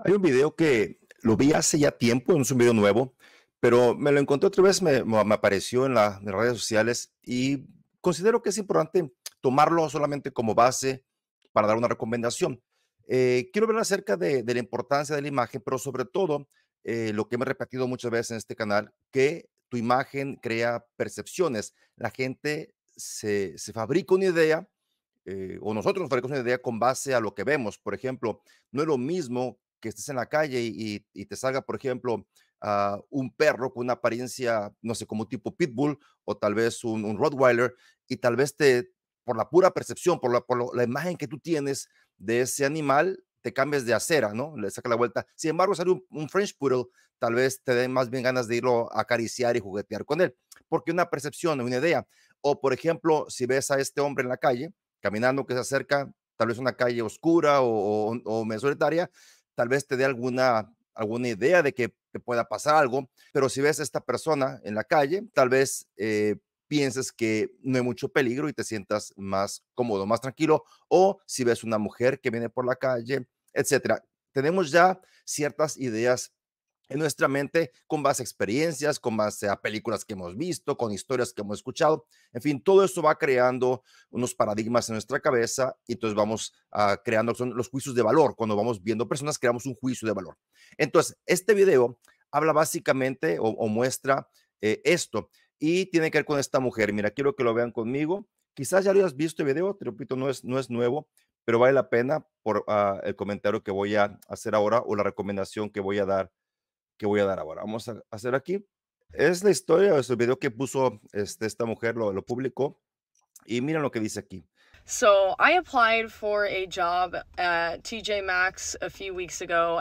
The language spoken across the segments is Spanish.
Hay un video que lo vi hace ya tiempo, no es un video nuevo, pero me lo encontré otra vez, me, apareció en, las redes sociales y considero que es importante tomarlo solamente como base para dar una recomendación. Eh, quiero hablar acerca de, la importancia de la imagen, pero sobre todo eh, lo que me he repetido muchas veces en este canal, que tu imagen crea percepciones. La gente se, se fabrica una idea eh, o nosotros nos fabricamos una idea con base a lo que vemos. Por ejemplo, no es lo mismo que estés en la calle y, te salga, por ejemplo, ah, un perro con una apariencia, no sé, como tipo pitbull o tal vez un, Rottweiler y tal vez te, por la pura percepción, por, la, imagen que tú tienes de ese animal, te cambies de acera, ¿no? Le saca la vuelta. Sin embargo, sale un, French Poodle, tal vez te den más bien ganas de irlo a acariciar y juguetear con él, porque una percepción, una idea. O, por ejemplo, si ves a este hombre en la calle, caminando que se acerca, tal vez una calle oscura o, o, o tal vez te dé alguna, alguna idea de que te pueda pasar algo, pero si ves a esta persona en la calle, tal vez eh, pienses que no hay mucho peligro y te sientas más cómodo, más tranquilo, o si ves una mujer que viene por la calle, etcétera. Tenemos ya ciertas ideas en nuestra mente con más experiencias, con más películas que hemos visto, con historias que hemos escuchado. En fin, todo eso va creando unos paradigmas en nuestra cabeza y entonces vamos ah, creando los juicios de valor. Cuando vamos viendo personas, creamos un juicio de valor. Entonces, este video habla básicamente o, muestra eh, esto y tiene que ver con esta mujer. Mira, quiero que lo vean conmigo. Quizás ya lo hayas visto el video, te repito, no es, no es nuevo, pero vale la pena por ah, el comentario que voy a hacer ahora o la recomendación que voy a dar que voy a dar ahora. Vamos a hacer aquí. Es la historia de este video que puso este, esta mujer, lo, lo publicó. Y miren lo que dice aquí. So I applied for a job at TJ Maxx a few weeks ago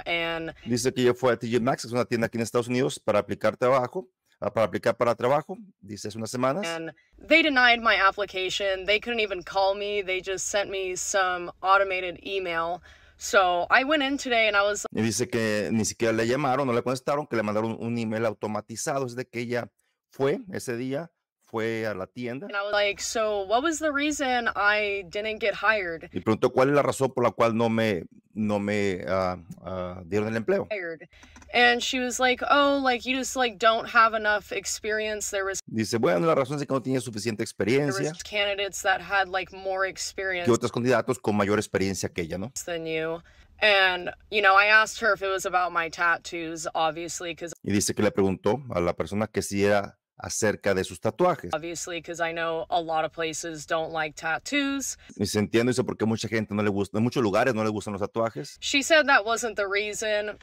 dice que yo fui a TJ Maxx, es una tienda aquí en Estados Unidos para aplicar trabajo, ah, para aplicar para trabajo, dice hace unas semanas. And they denied my application. They couldn't even call me. They just sent me some automated email. So I went in today and I was... Y dice que ni siquiera le llamaron, no le contestaron, que le mandaron un email automatizado. desde de que ella fue ese día, fue a la tienda. And I was Y preguntó cuál es la razón por la cual no me no me uh, uh, dieron el empleo. And she was like, oh, like you just like don't have enough experience. There was dice, bueno, la razón es que no tenía suficiente experiencia. Candidates that had like more experience. Que otros candidatos con mayor experiencia que ella, ¿no? Than you. And, you know, I asked her if it was about my tattoos, obviously, because. Y dice que le preguntó a la persona que si era acerca de sus tatuajes. Obviously, I Y se entiende eso porque mucha gente no le gusta, en muchos lugares no le gustan los tatuajes. She said that wasn't the reason.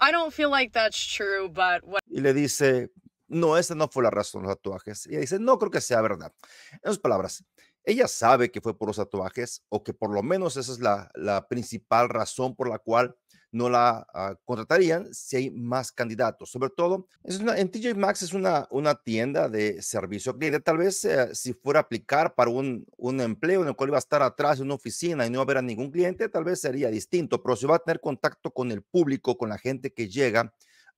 I don't feel like that's true, but Y le dice, "No, esa no fue la razón los tatuajes." Y dice, "No creo que sea verdad." En sus palabras, ella sabe que fue por los tatuajes o que por lo menos esa es la, la principal razón por la cual no la ah, contratarían si hay más candidatos. Sobre todo, es una, en TJ Maxx es una, una tienda de servicio cliente. Tal vez eh, si fuera a aplicar para un, un empleo en el cual iba a estar atrás en una oficina y no habrá ningún cliente, tal vez sería distinto, pero si va a tener contacto con el público, con la gente que llega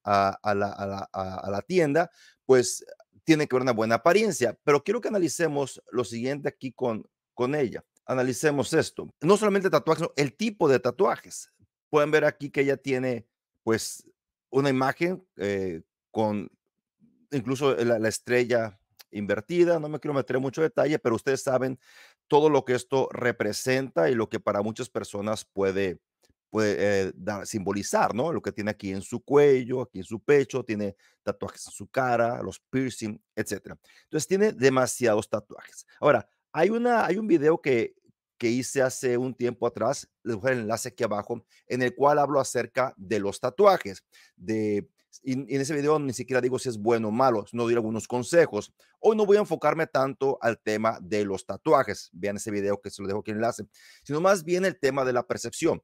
a, la, tienda, pues tiene que ver una buena apariencia. Pero quiero que analicemos lo siguiente aquí con, con ella. Analicemos esto. No solamente tatuajes, sino el tipo de tatuajes. Pueden ver aquí que ella tiene pues una imagen eh, con incluso la, estrella invertida, no me quiero meter en mucho detalle, pero ustedes saben todo lo que esto representa y lo que para muchas personas puede, eh, simbolizar, ¿no? Lo que tiene aquí en su cuello, aquí en su pecho, tiene tatuajes en su cara, los piercing, etc. Entonces tiene demasiados tatuajes. Ahora, hay, una, hay un video que que hice hace un tiempo atrás, les dejo el enlace aquí abajo, en el cual hablo acerca de los tatuajes, de en ese video ni siquiera digo si es bueno o malo, no doy algunos consejos. Hoy no voy a enfocarme tanto al tema de los tatuajes, vean ese video que se lo dejo aquí el enlace, sino más bien el tema de la percepción,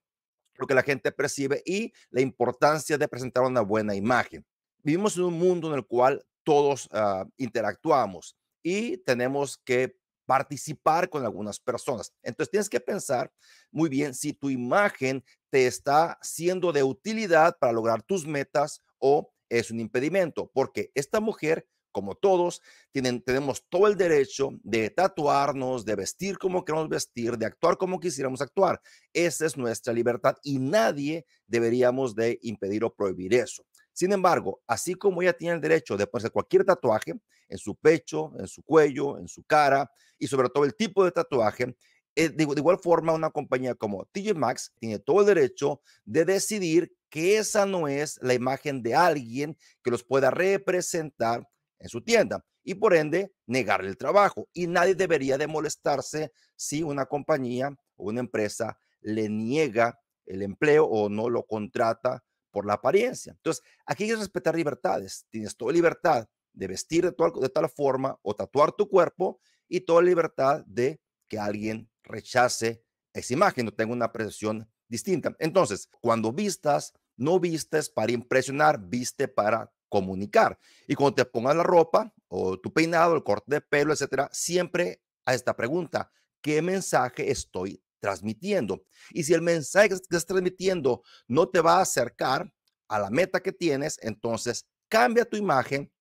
lo que la gente percibe y la importancia de presentar una buena imagen. Vivimos en un mundo en el cual todos ah, interactuamos y tenemos que participar con algunas personas. Entonces tienes que pensar muy bien si tu imagen te está siendo de utilidad para lograr tus metas o es un impedimento, porque esta mujer, como todos, tienen, tenemos todo el derecho de tatuarnos, de vestir como queremos vestir, de actuar como quisiéramos actuar. Esa es nuestra libertad y nadie deberíamos de impedir o prohibir eso. Sin embargo, así como ella tiene el derecho de ponerse cualquier tatuaje en su pecho, en su cuello, en su cara y sobre todo el tipo de tatuaje, eh, de, igual forma una compañía como TJ Max tiene todo el derecho de decidir que esa no es la imagen de alguien que los pueda representar en su tienda y por ende negarle el trabajo. Y nadie debería de molestarse si una compañía o una empresa le niega el empleo o no lo contrata por la apariencia. Entonces, aquí hay que respetar libertades. Tienes toda libertad de vestir de, tal forma o tatuar tu cuerpo y toda libertad de que alguien rechace esa imagen o tenga una percepción distinta. Entonces, cuando vistas, no vistes para impresionar, viste para comunicar. Y cuando te pongas la ropa o tu peinado, el corte de pelo, etcétera, siempre a esta pregunta, ¿qué mensaje estoy transmitiendo. Y si el mensaje que estás transmitiendo no te va a acercar a la meta que tienes, entonces cambia tu imagen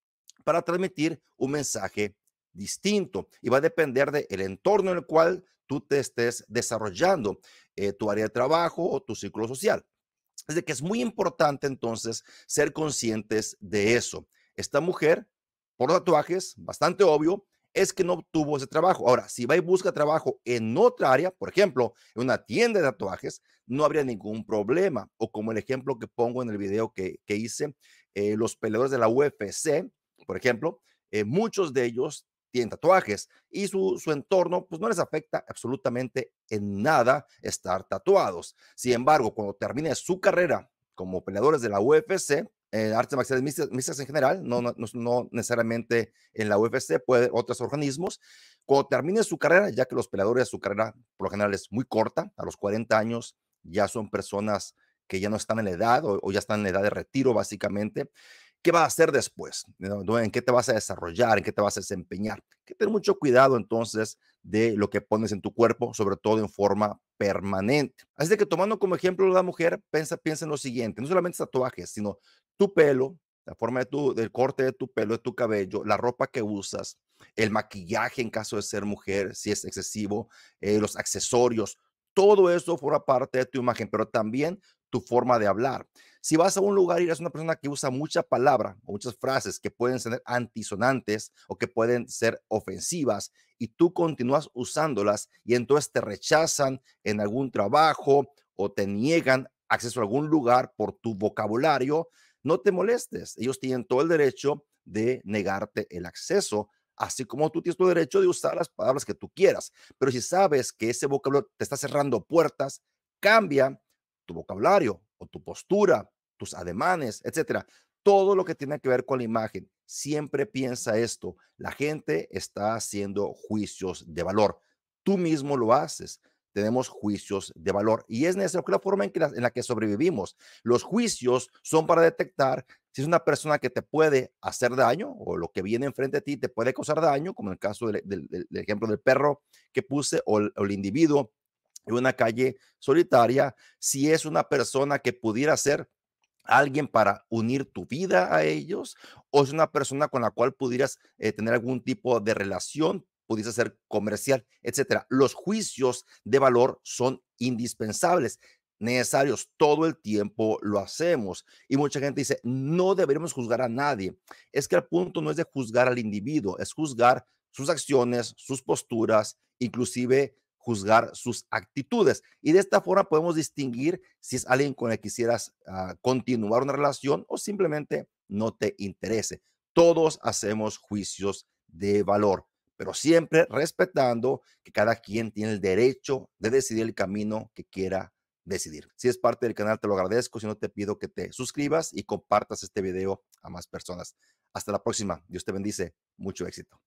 para transmitir un mensaje distinto y va a depender del el entorno en el cual tú te estés desarrollando, eh, tu área de trabajo o tu círculo social. Es de que es muy importante entonces ser conscientes de eso. Esta mujer, por tatuajes, bastante obvio, es que no obtuvo ese trabajo. Ahora, si va y busca trabajo en otra área, por ejemplo, en una tienda de tatuajes, no habría ningún problema. O como el ejemplo que pongo en el video que, hice, eh, los peleadores de la UFC, por ejemplo, eh, muchos de ellos tienen tatuajes y su, entorno, pues no les afecta absolutamente en nada estar tatuados. Sin embargo, cuando termine su carrera como peleadores de la UFC, el eh, artes marciales mixtas, en general, no, necesariamente en la UFC, puede otros organismos. Cuando termine su carrera, ya que los peleadores, su carrera por lo general es muy corta, a los 40 años ya son personas que ya no están en la edad o, ya están en la edad de retiro, básicamente. ¿Qué va a hacer después? ¿En qué te vas a desarrollar? ¿En qué te vas a desempeñar? que tener mucho cuidado entonces de lo que pones en tu cuerpo, sobre todo en forma permanente. Así de que tomando como ejemplo la mujer, piensa, piensa en lo siguiente, no solamente tatuajes, sino tu pelo, la forma de tu, del corte de tu pelo, de tu cabello, la ropa que usas, el maquillaje en caso de ser mujer, si es excesivo, eh, los accesorios, todo eso forma parte de tu imagen, pero también tu forma de hablar. Si vas a un lugar y eres una persona que usa mucha palabra o muchas frases que pueden ser antisonantes o que pueden ser ofensivas y tú continúas usándolas y entonces te rechazan en algún trabajo o te niegan acceso a algún lugar por tu vocabulario, no te molestes. Ellos tienen todo el derecho de negarte el acceso, así como tú tienes tu derecho de usar las palabras que tú quieras. Pero si sabes que ese vocabulario te está cerrando puertas, cambia tu vocabulario o tu postura, tus ademanes, etcétera. Todo lo que tiene que ver con la imagen. Siempre piensa esto, la gente está haciendo juicios de valor. Tú mismo lo haces. Tenemos juicios de valor y es que la forma en, que la, en la que sobrevivimos. Los juicios son para detectar si es una persona que te puede hacer daño o lo que viene enfrente de ti te puede causar daño, como en el caso del, ejemplo del perro que puse o el individuo en una calle solitaria, si es una persona que pudiera ser alguien para unir tu vida a ellos o es una persona con la cual pudieras eh, tener algún tipo de relación, pudiese ser comercial, etcétera. Los juicios de valor son indispensables, necesarios todo el tiempo lo hacemos y mucha gente dice, "No deberíamos juzgar a nadie." Es que el punto no es de juzgar al individuo, es juzgar sus acciones, sus posturas, inclusive juzgar sus actitudes. Y de esta forma podemos distinguir si es alguien con el que quisieras ah, continuar una relación o simplemente no te interese. Todos hacemos juicios de valor, pero siempre respetando que cada quien tiene el derecho de decidir el camino que quiera decidir. Si es parte del canal, te lo agradezco. Si no, te pido que te suscribas y compartas este video a más personas. Hasta la próxima. Dios te bendice. Mucho éxito.